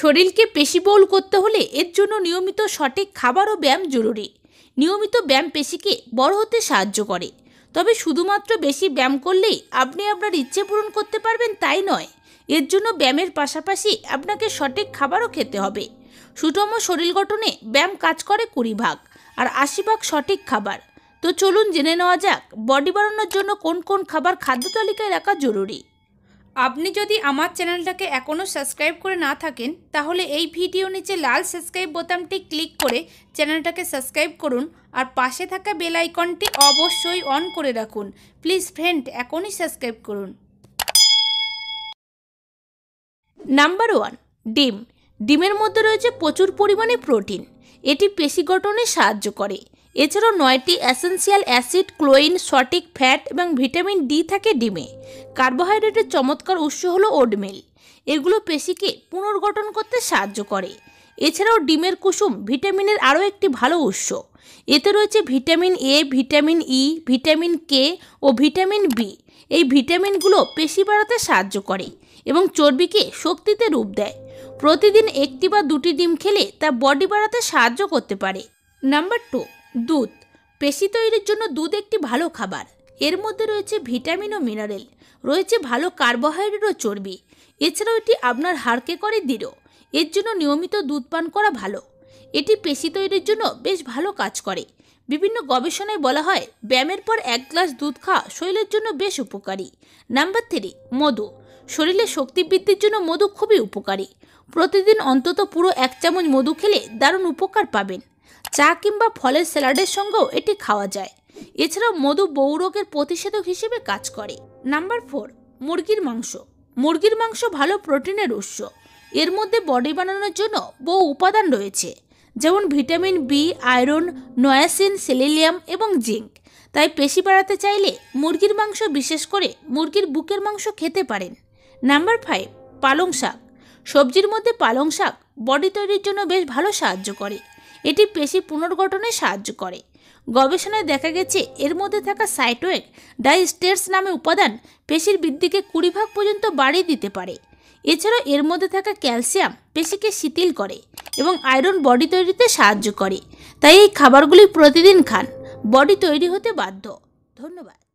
শরীরকে পেশিবহুল করতে হলে এর জন্য নিয়মিত সঠিক খাবার ও ব্যায়াম জরুরি নিয়মিত ব্যায়াম পেশিকে বড় হতে সাহায্য করে তবে শুধুমাত্র বেশি ব্যায়াম করলেই আপনি আপনার ইচ্ছে পূরণ করতে পারবেন তাই নয় এর জন্য ব্যায়ামের পাশাপাশি আপনাকে সঠিক খাবারও খেতে হবে সুটম শরীর গঠনে ব্যায়াম কাজ করে কুড়ি ভাগ আর আশি ভাগ সঠিক খাবার তো চলুন জেনে নেওয়া যাক বডি বাড়ানোর জন্য কোন কোন খাবার খাদ্য তালিকায় রাখা জরুরি আপনি যদি আমার চ্যানেলটাকে এখনও সাবস্ক্রাইব করে না থাকেন তাহলে এই ভিডিও নিচে লাল সাবস্ক্রাইব বোতামটি ক্লিক করে চ্যানেলটাকে সাবস্ক্রাইব করুন আর পাশে থাকা বেল আইকনটি অবশ্যই অন করে রাখুন প্লিজ ফ্রেন্ড এখনই সাবস্ক্রাইব করুন নাম্বার ওয়ান ডিম ডিমের মধ্যে রয়েছে প্রচুর পরিমাণে প্রোটিন এটি পেশি গঠনে সাহায্য করে এছাড়াও নয়টি অ্যাসেন্সিয়াল অ্যাসিড ক্লোইন সঠিক ফ্যাট এবং ভিটামিন ডি থাকে ডিমে কার্বোহাইড্রেটের চমৎকার উৎস হল ওডমিল এগুলো পেশিকে পুনর্গঠন করতে সাহায্য করে এছাড়াও ডিমের কুসুম ভিটামিনের আরও একটি ভালো উৎস এতে রয়েছে vitamin A vitamin E vitamin K ও ভিটামিন বি এই ভিটামিনগুলো পেশি বাড়াতে সাহায্য করে এবং চর্বিকে শক্তিতে রূপ দেয় প্রতিদিন একটি বা দুটি ডিম খেলে তা বডি বাড়াতে সাহায্য করতে পারে নাম্বার টু দুধ পেশি তৈরির জন্য দুধ একটি ভালো খাবার এর মধ্যে রয়েছে ভিটামিন ও মিনারেল রয়েছে ভালো কার্বোহাইড্রেট ও চর্বি এছাড়াও এটি আপনার হাড়কে করে দৃঢ় এর জন্য নিয়মিত দুধ পান করা ভালো এটি পেশি তৈরির জন্য বেশ ভালো কাজ করে বিভিন্ন গবেষণায় বলা হয় ব্যায়ামের পর এক গ্লাস দুধ খাওয়া শরীরের জন্য বেশ উপকারী নাম্বার থ্রি মধু শরীরে শক্তি বৃদ্ধির জন্য মধু খুবই উপকারী প্রতিদিন অন্তত পুরো এক চামচ মধু খেলে দারুণ উপকার পাবেন চা কিংবা ফলের স্যালাডের সঙ্গেও এটি খাওয়া যায় এছাড়াও মধু বৌরোগের প্রতিষেধক হিসেবে কাজ করে নাম্বার ফোর মুরগির মাংস মুরগির মাংস ভালো প্রোটিনের উৎস এর মধ্যে বডি বানানোর জন্য বহু উপাদান রয়েছে যেমন vitamin B iron niacin selenium এবং জিঙ্ক তাই পেশি বাড়াতে চাইলে মুরগির মাংস বিশেষ করে মুরগির বুকের মাংস খেতে পারেন নাম্বার ফাইভ পালং শাক সবজির মধ্যে পালং শাক বডি তৈরির জন্য বেশ ভালো সাহায্য করে এটি পেশি পুনর্গঠনে সাহায্য করে গবেষণায় দেখা গেছে এর মধ্যে থাকা সাইটোয়েক ডাইস্টেটস নামে উপাদান পেশির বৃদ্ধিকে কুড়ি ভাগ পর্যন্ত বাড়িয়ে দিতে পারে এছাড়াও এর মধ্যে থাকা ক্যালসিয়াম পেশিকে শিথিল করে এবং আয়রন বডি তৈরিতে সাহায্য করে তাই এই খাবারগুলি প্রতিদিন খান বডি তৈরি হতে বাধ্য ধন্যবাদ